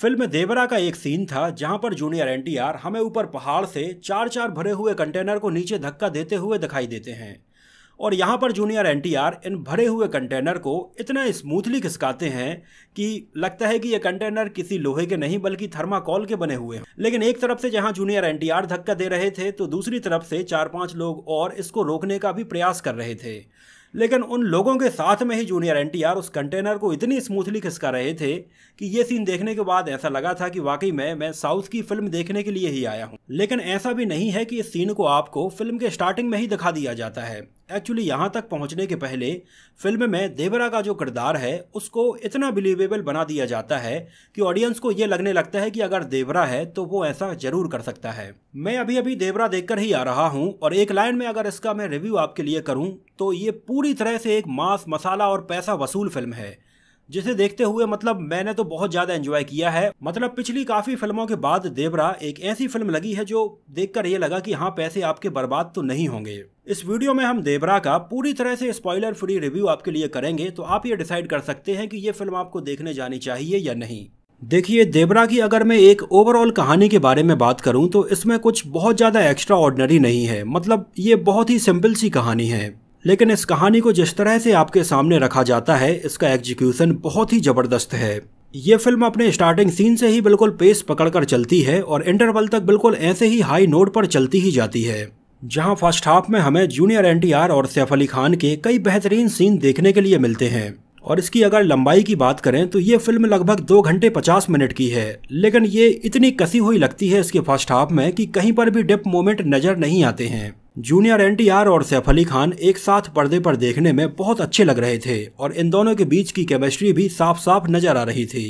film देवरा का एक scene था जहां पर जूनियर एनटीआर हमें ऊपर पहाड़ से चार चार भरे हुए कंटेनर को नीचे धक्का देते हुए दिखाई देते हैं और यहाँ पर जूनियर एनटीआर इन भरे हुए कंटेनर को इतना स्मूथली खिसकाते हैं कि लगता है कि ये कंटेनर किसी लोहे के नहीं बल्कि थर्माकोल के बने हुए हैं लेकिन एक तरफ से जहाँ जूनियर एनटीआर धक्का दे रहे थे तो दूसरी तरफ से चार पांच लोग और इसको रोकने का भी प्रयास कर रहे थे लेकिन उन लोगों के साथ में ही जूनियर एन उस कंटेनर को इतनी स्मूथली खिसका रहे थे कि ये सीन देखने के बाद ऐसा लगा था कि वाकई में मैं साउथ की फिल्म देखने के लिए ही आया हूँ लेकिन ऐसा भी नहीं है कि इस सीन को आपको फिल्म के स्टार्टिंग में ही दिखा दिया जाता है एक्चुअली यहाँ तक पहुँचने के पहले फिल्म में देवरा का जो किरदार है उसको इतना बिलीवेबल बना दिया जाता है कि ऑडियंस को ये लगने लगता है कि अगर देवरा है तो वो ऐसा जरूर कर सकता है मैं अभी अभी देवरा देखकर ही आ रहा हूँ और एक लाइन में अगर इसका मैं रिव्यू आपके लिए करूँ तो ये पूरी तरह से एक मांस मसाला और पैसा वसूल फिल्म है जिसे देखते हुए मतलब मैंने तो बहुत ज्यादा एंजॉय किया है मतलब पिछली काफी फिल्मों के बाद देवरा एक ऐसी फिल्म लगी है जो देखकर ये लगा कि हाँ पैसे आपके बर्बाद तो नहीं होंगे इस वीडियो में हम देवरा का पूरी तरह से स्पॉइलर फ्री रिव्यू आपके लिए करेंगे तो आप ये डिसाइड कर सकते हैं कि ये फिल्म आपको देखने जानी चाहिए या नहीं देखिए देवरा की अगर मैं एक ओवरऑल कहानी के बारे में बात करूं तो इसमें कुछ बहुत ज़्यादा एक्स्ट्रा ऑर्डनरी नहीं है मतलब ये बहुत ही सिंपल सी कहानी है लेकिन इस कहानी को जिस तरह से आपके सामने रखा जाता है इसका एग्जीक्यूशन बहुत ही ज़बरदस्त है ये फिल्म अपने स्टार्टिंग सीन से ही बिल्कुल पेस पकड़कर चलती है और इंटरवल तक बिल्कुल ऐसे ही हाई नोट पर चलती ही जाती है जहां फर्स्ट हाफ में हमें जूनियर एनटीआर और सैफ अली खान के कई बेहतरीन सीन देखने के लिए मिलते हैं और इसकी अगर लंबाई की बात करें तो ये फिल्म लगभग दो घंटे पचास मिनट की है लेकिन ये इतनी कसी हुई लगती है इसके फर्स्ट हाफ में कि कहीं पर भी डिप मोमेंट नज़र नहीं आते हैं जूनियर एन और सैफ अली खान एक साथ पर्दे पर देखने में बहुत अच्छे लग रहे थे और इन दोनों के बीच की केमिस्ट्री भी साफ साफ नजर आ रही थी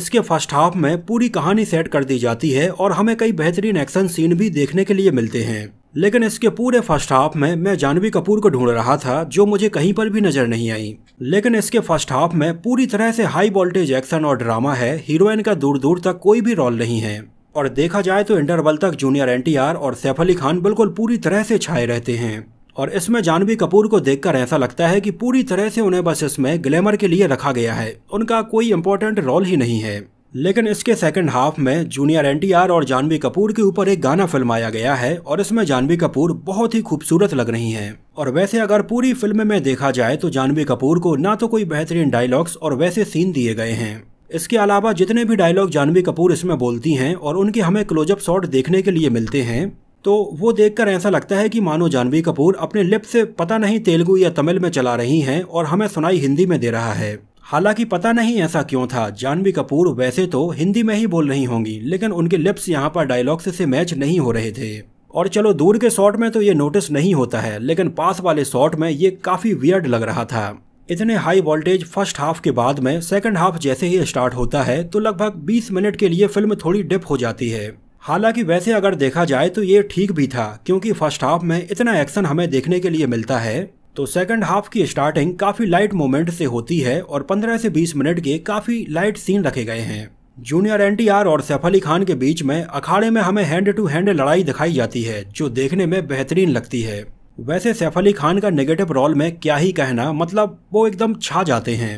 इसके फर्स्ट हाफ में पूरी कहानी सेट कर दी जाती है और हमें कई बेहतरीन एक्शन सीन भी देखने के लिए मिलते हैं लेकिन इसके पूरे फर्स्ट हाफ में मैं जानवी कपूर को ढूंढ रहा था जो मुझे कहीं पर भी नजर नहीं आई लेकिन इसके फर्स्ट हाफ में पूरी तरह से हाई वोल्टेज एक्शन और ड्रामा है हीरोइन का दूर दूर तक कोई भी रोल नहीं है और देखा जाए तो इंटरवल तक जूनियर एनटीआर और सैफ अली खान बिल्कुल पूरी तरह से छाए रहते हैं और इसमें जानवी कपूर को देखकर ऐसा लगता है कि पूरी तरह से उन्हें बस इसमें ग्लैमर के लिए रखा गया है उनका कोई इम्पोर्टेंट रोल ही नहीं है लेकिन इसके सेकंड हाफ में जूनियर एनटीआर और जानवी कपूर के ऊपर एक गाना फिल्माया गया है और इसमें जानवी कपूर बहुत ही खूबसूरत लग रही हैं और वैसे अगर पूरी फिल्म में देखा जाए तो जानवी कपूर को ना तो कोई बेहतरीन डायलॉग्स और वैसे सीन दिए गए हैं इसके अलावा जितने भी डायलॉग जानवी कपूर इसमें बोलती हैं और उनके हमें क्लोजअप शॉट देखने के लिए मिलते हैं तो वो देखकर ऐसा लगता है कि मानो जानवी कपूर अपने लिप से पता नहीं तेलुगू या तमिल में चला रही हैं और हमें सुनाई हिंदी में दे रहा है हालांकि पता नहीं ऐसा क्यों था जानवी कपूर वैसे तो हिंदी में ही बोल रही होंगी लेकिन उनके लिप्स यहाँ पर डायलॉग्स से मैच नहीं हो रहे थे और चलो दूर के शॉट में तो ये नोटिस नहीं होता है लेकिन पास वाले शॉट में ये काफ़ी वियर्ड लग रहा था इतने हाई वोल्टेज फर्स्ट हाफ के बाद में सेकंड हाफ जैसे ही स्टार्ट होता है तो लगभग 20 मिनट के लिए फिल्म थोड़ी डिप हो जाती है हालांकि वैसे अगर देखा जाए तो ये ठीक भी था क्योंकि फर्स्ट हाफ में इतना एक्शन हमें देखने के लिए मिलता है तो सेकंड हाफ की स्टार्टिंग काफी लाइट मोमेंट से होती है और 15 से 20 मिनट के काफी लाइट सीन रखे गए हैं जूनियर एनटीआर और सैफ अली खान के बीच में अखाड़े में हमें हैंड टू हैंड लड़ाई दिखाई जाती है जो देखने में बेहतरीन लगती है वैसे सैफ अली खान का नेगेटिव रोल में क्या ही कहना मतलब वो एकदम छा जाते हैं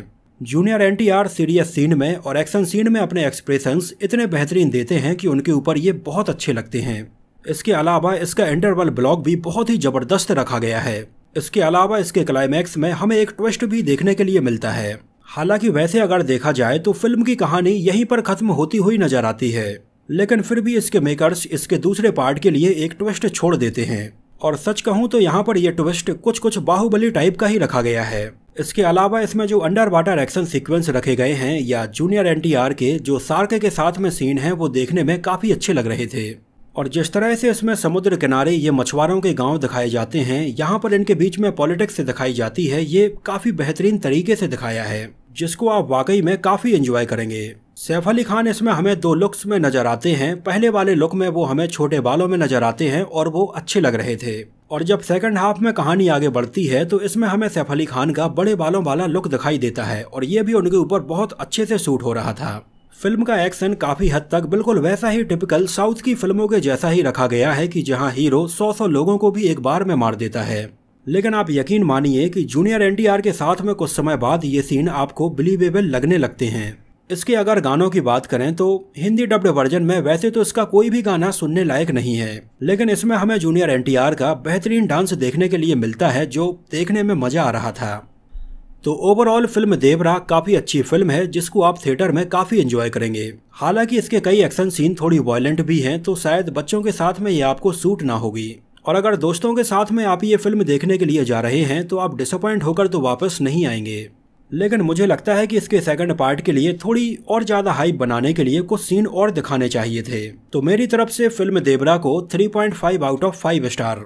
जूनियर एन सीरियस सीन में और एक्शन सीन में अपने एक्सप्रेशंस इतने बेहतरीन देते हैं कि उनके ऊपर ये बहुत अच्छे लगते हैं इसके अलावा इसका इंटरवल ब्लॉक भी बहुत ही ज़बरदस्त रखा गया है इसके अलावा इसके क्लाइमैक्स में हमें एक ट्विस्ट भी देखने के लिए मिलता है हालांकि वैसे अगर देखा जाए तो फिल्म की कहानी यहीं पर खत्म होती हुई नजर आती है लेकिन फिर भी इसके मेकर्स इसके दूसरे पार्ट के लिए एक ट्विस्ट छोड़ देते हैं और सच कहूँ तो यहाँ पर यह ट्विस्ट कुछ कुछ बाहुबली टाइप का ही रखा गया है इसके अलावा इसमें जो अंडर वाटर एक्शन सीक्वेंस रखे गए हैं या जूनियर एनटीआर के जो सार्क के साथ में सीन हैं वो देखने में काफ़ी अच्छे लग रहे थे और जिस तरह से इसमें समुद्र किनारे ये मछुआरों के गांव दिखाए जाते हैं यहाँ पर इनके बीच में पॉलिटिक्स दिखाई जाती है ये काफ़ी बेहतरीन तरीके से दिखाया है जिसको आप वाकई में काफ़ी एंजॉय करेंगे सैफ अली खान इसमें हमें दो लुक्स में नज़र आते हैं पहले वाले लुक में वो हमें छोटे बालों में नज़र आते हैं और वो अच्छे लग रहे थे और जब सेकंड हाफ में कहानी आगे बढ़ती है तो इसमें हमें सैफ अली खान का बड़े बालों वाला लुक दिखाई देता है और ये भी उनके ऊपर बहुत अच्छे से सूट हो रहा था फिल्म का एक्शन काफी हद तक बिल्कुल वैसा ही टिपिकल साउथ की फिल्मों के जैसा ही रखा गया है कि जहां हीरो सौ सौ लोगों को भी एक बार में मार देता है लेकिन आप यकीन मानिए कि जूनियर एनटीआर के साथ में कुछ समय बाद ये सीन आपको बिलीवेबल लगने लगते हैं इसके अगर गानों की बात करें तो हिंदी डब्ड वर्जन में वैसे तो इसका कोई भी गाना सुनने लायक नहीं है लेकिन इसमें हमें जूनियर एनटीआर का बेहतरीन डांस देखने के लिए मिलता है जो देखने में मजा आ रहा था तो ओवरऑल फिल्म देवरा काफी अच्छी फिल्म है जिसको आप थिएटर में काफी एंजॉय करेंगे हालांकि इसके कई एक्शन सीन थोड़ी वायलेंट भी हैं तो शायद बच्चों के साथ में ये आपको सूट ना होगी और अगर दोस्तों के साथ में आप ये फिल्म देखने के लिए जा रहे हैं तो आप डिसअपॉइंट होकर तो वापस नहीं आएंगे लेकिन मुझे लगता है कि इसके सेकंड पार्ट के लिए थोड़ी और ज़्यादा हाइप बनाने के लिए कुछ सीन और दिखाने चाहिए थे तो मेरी तरफ से फिल्म देवरा को 3.5 आउट ऑफ 5 स्टार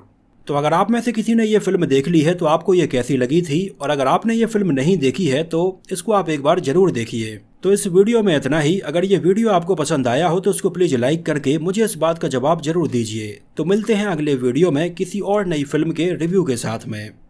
तो अगर आप में से किसी ने ये फिल्म देख ली है तो आपको ये कैसी लगी थी और अगर आपने ये फिल्म नहीं देखी है तो इसको आप एक बार जरूर देखिए तो इस वीडियो में इतना ही अगर ये वीडियो आपको पसंद आया हो तो उसको प्लीज लाइक करके मुझे इस बात का जवाब जरूर दीजिए तो मिलते हैं अगले वीडियो में किसी और नई फिल्म के रिव्यू के साथ में